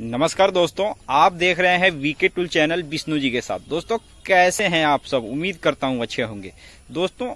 नमस्कार दोस्तों आप देख रहे हैं VK tool channel Vishnu ji के साथ दोस्तों कैसे हैं आप सब उम्मीद करता हूं अच्छे होंगे दोस्तों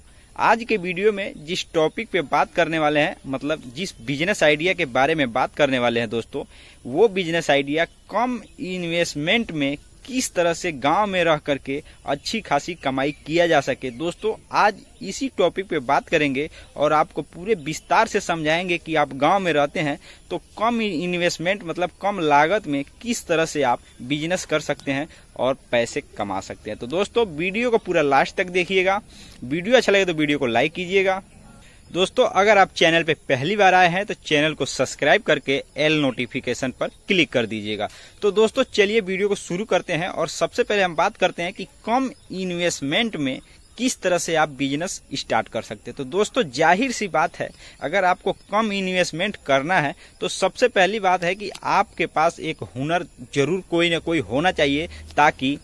आज के वीडियो में जिस टॉपिक पे बात करने वाले हैं मतलब जिस बिजनेस आइडिया के बारे में बात करने वाले हैं दोस्तों वो बिजनेस आइडिया कम इन्वेस्टमेंट में किस तरह से गांव में रह करके अच्छी खासी कमाई किया जा सके दोस्तों आज इसी टॉपिक पे बात करेंगे और आपको पूरे विस्तार से समझाएंगे कि आप गांव में रहते हैं तो कम इन्वेस्टमेंट मतलब कम लागत में किस तरह से आप बिजनेस कर सकते हैं और पैसे कमा सकते हैं तो दोस्तों वीडियो को पूरा लास्ट तक देखिएगा वीडियो अच्छा लगे तो वीडियो को लाइक कीजिएगा दोस्तों अगर आप चैनल पे पहली बार आए हैं तो चैनल को सब्सक्राइब करके एल नोटिफिकेशन पर क्लिक कर दीजिएगा तो दोस्तों चलिए वीडियो को शुरू करते हैं और सबसे पहले हम बात करते हैं कि कम इन्वेस्टमेंट में किस तरह से आप बिजनेस स्टार्ट कर सकते हैं तो दोस्तों जाहिर सी बात है अगर आपको कम इन्वेस्टमेंट करना है तो सबसे पहली बात है कि आपके पास एक हुनर जरूर कोई ना कोई होना चाहिए ताकि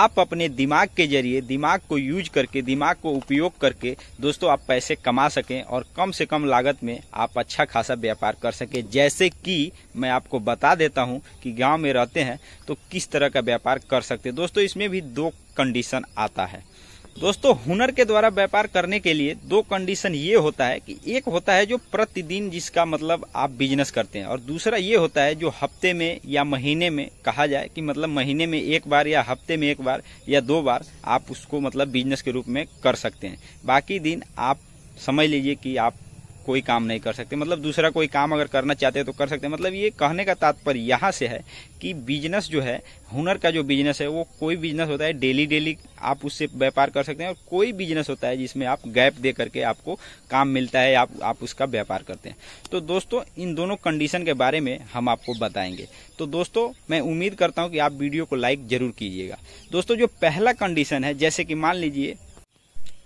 आप अपने दिमाग के जरिए दिमाग को यूज करके दिमाग को उपयोग करके दोस्तों आप पैसे कमा सकें और कम से कम लागत में आप अच्छा खासा व्यापार कर सकें जैसे कि मैं आपको बता देता हूं कि गांव में रहते हैं तो किस तरह का व्यापार कर सकते हैं दोस्तों इसमें भी दो कंडीशन आता है दोस्तों हुनर के द्वारा व्यापार करने के लिए दो कंडीशन ये होता है कि एक होता है जो प्रतिदिन जिसका मतलब आप बिजनेस करते हैं और दूसरा ये होता है जो हफ्ते में या महीने में कहा जाए कि मतलब महीने में एक बार या हफ्ते में एक बार या दो बार आप उसको मतलब बिजनेस के रूप में कर सकते हैं बाकी दिन आप समझ लीजिए कि आप कोई काम नहीं कर सकते मतलब दूसरा कोई काम अगर करना चाहते हैं तो कर सकते हैं मतलब ये कहने का तात्पर्य यहाँ से है कि बिजनेस जो है हुनर का जो बिजनेस है वो कोई बिजनेस होता है डेली डेली आप उससे व्यापार कर सकते हैं और कोई बिजनेस होता है जिसमें आप गैप दे करके आपको काम मिलता है आप आप उसका व्यापार करते हैं तो दोस्तों इन दोनों कंडीशन के बारे में हम आपको बताएंगे तो दोस्तों मैं उम्मीद करता हूं कि आप वीडियो को लाइक जरूर कीजिएगा दोस्तों जो पहला कंडीशन है जैसे कि मान लीजिए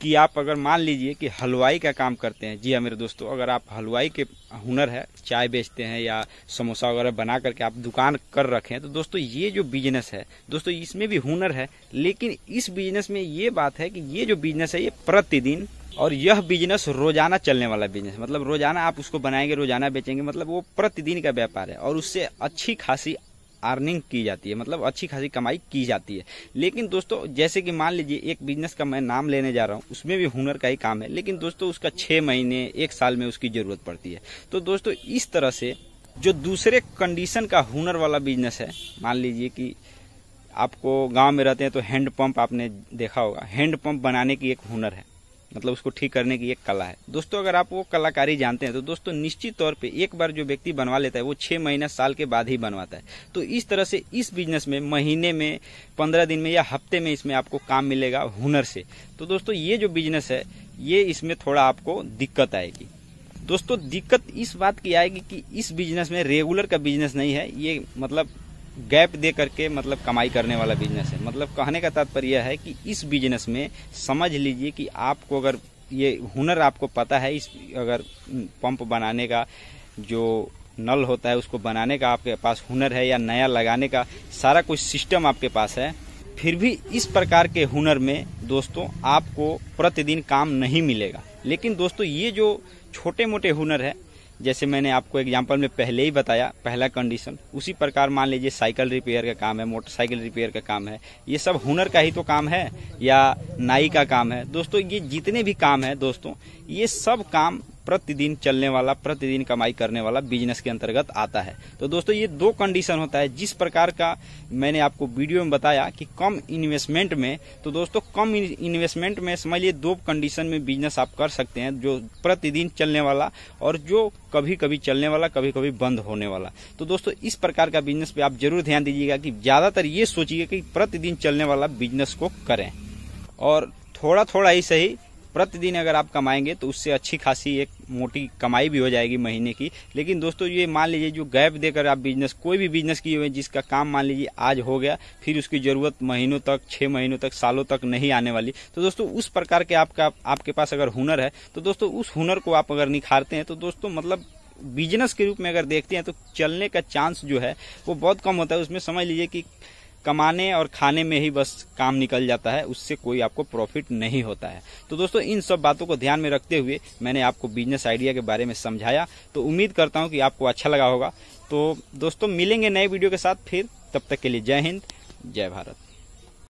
कि आप अगर मान लीजिए कि हलवाई का काम करते हैं जी हाँ मेरे दोस्तों अगर आप हलवाई के हुनर है चाय बेचते हैं या समोसा वगैरह बना करके आप दुकान कर रखे हैं तो दोस्तों ये जो बिजनेस है दोस्तों इसमें भी हुनर है लेकिन इस बिजनेस में ये बात है कि ये जो बिजनेस है ये प्रतिदिन और यह बिजनेस रोजाना चलने वाला बिजनेस मतलब रोजाना आप उसको बनाएंगे रोजाना बेचेंगे मतलब वो प्रतिदिन का व्यापार है और उससे अच्छी खासी अर्निंग की जाती है मतलब अच्छी खासी कमाई की जाती है लेकिन दोस्तों जैसे कि मान लीजिए एक बिजनेस का मैं नाम लेने जा रहा हूँ उसमें भी हुनर का ही काम है लेकिन दोस्तों उसका छः महीने एक साल में उसकी ज़रूरत पड़ती है तो दोस्तों इस तरह से जो दूसरे कंडीशन का हुनर वाला बिजनेस है मान लीजिए कि आपको गांव में रहते हैं तो हैंडपम्प आपने देखा होगा हैंडपम्प बनाने की एक हुनर है मतलब उसको ठीक करने की एक कला है दोस्तों अगर आप वो कलाकारी जानते हैं तो दोस्तों निश्चित तौर पे एक बार जो व्यक्ति बनवा लेता है वो छह महीना साल के बाद ही बनवाता है तो इस तरह से इस बिजनेस में महीने में पंद्रह दिन में या हफ्ते में इसमें आपको काम मिलेगा हुनर से तो दोस्तों ये जो बिजनेस है ये इसमें थोड़ा आपको दिक्कत आएगी दोस्तों दिक्कत इस बात की आएगी कि इस बिजनेस में रेगुलर का बिजनेस नहीं है ये मतलब गैप दे करके मतलब कमाई करने वाला बिजनेस है मतलब कहने का तात्पर्य है कि इस बिजनेस में समझ लीजिए कि आपको अगर ये हुनर आपको पता है इस अगर पंप बनाने का जो नल होता है उसको बनाने का आपके पास हुनर है या नया लगाने का सारा कुछ सिस्टम आपके पास है फिर भी इस प्रकार के हुनर में दोस्तों आपको प्रतिदिन काम नहीं मिलेगा लेकिन दोस्तों ये जो छोटे मोटे हुनर है जैसे मैंने आपको एग्जाम्पल में पहले ही बताया पहला कंडीशन उसी प्रकार मान लीजिए साइकिल रिपेयर का काम है मोटरसाइकिल रिपेयर का काम है ये सब हुनर का ही तो काम है या नाई का काम है दोस्तों ये जितने भी काम है दोस्तों ये सब काम प्रतिदिन चलने वाला प्रतिदिन कमाई करने वाला बिजनेस के अंतर्गत आता है तो दोस्तों ये दो कंडीशन होता है जिस प्रकार का मैंने आपको वीडियो में बताया कि कम इन्वेस्टमेंट में तो दोस्तों कम इन्वेस्टमेंट में समझ लिए दो कंडीशन में बिजनेस आप कर सकते हैं जो प्रतिदिन चलने वाला और जो कभी कभी चलने वाला कभी कभी बंद होने वाला तो दोस्तों इस प्रकार का बिजनेस पे आप जरूर ध्यान दीजिएगा कि ज्यादातर ये सोचिए कि प्रतिदिन चलने वाला बिजनेस को करें और थोड़ा थोड़ा ही सही प्रतिदिन अगर आप कमाएंगे तो उससे अच्छी खासी एक मोटी कमाई भी हो जाएगी महीने की लेकिन दोस्तों ये मान लीजिए जो गैप देकर आप बिजनेस कोई भी बिजनेस किए हुए जिसका काम मान लीजिए आज हो गया फिर उसकी ज़रूरत महीनों तक छः महीनों तक सालों तक नहीं आने वाली तो दोस्तों उस प्रकार के आपका आपके पास अगर हुनर है तो दोस्तों उस हुनर को आप अगर निखारते हैं तो दोस्तों मतलब बिजनेस के रूप में अगर देखते हैं तो चलने का चांस जो है वो बहुत कम होता है उसमें समझ लीजिए कि कमाने और खाने में ही बस काम निकल जाता है उससे कोई आपको प्रॉफिट नहीं होता है तो दोस्तों इन सब बातों को ध्यान में रखते हुए मैंने आपको बिजनेस आइडिया के बारे में समझाया तो उम्मीद करता हूँ कि आपको अच्छा लगा होगा तो दोस्तों मिलेंगे नए वीडियो के साथ फिर तब तक के लिए जय हिंद जय भारत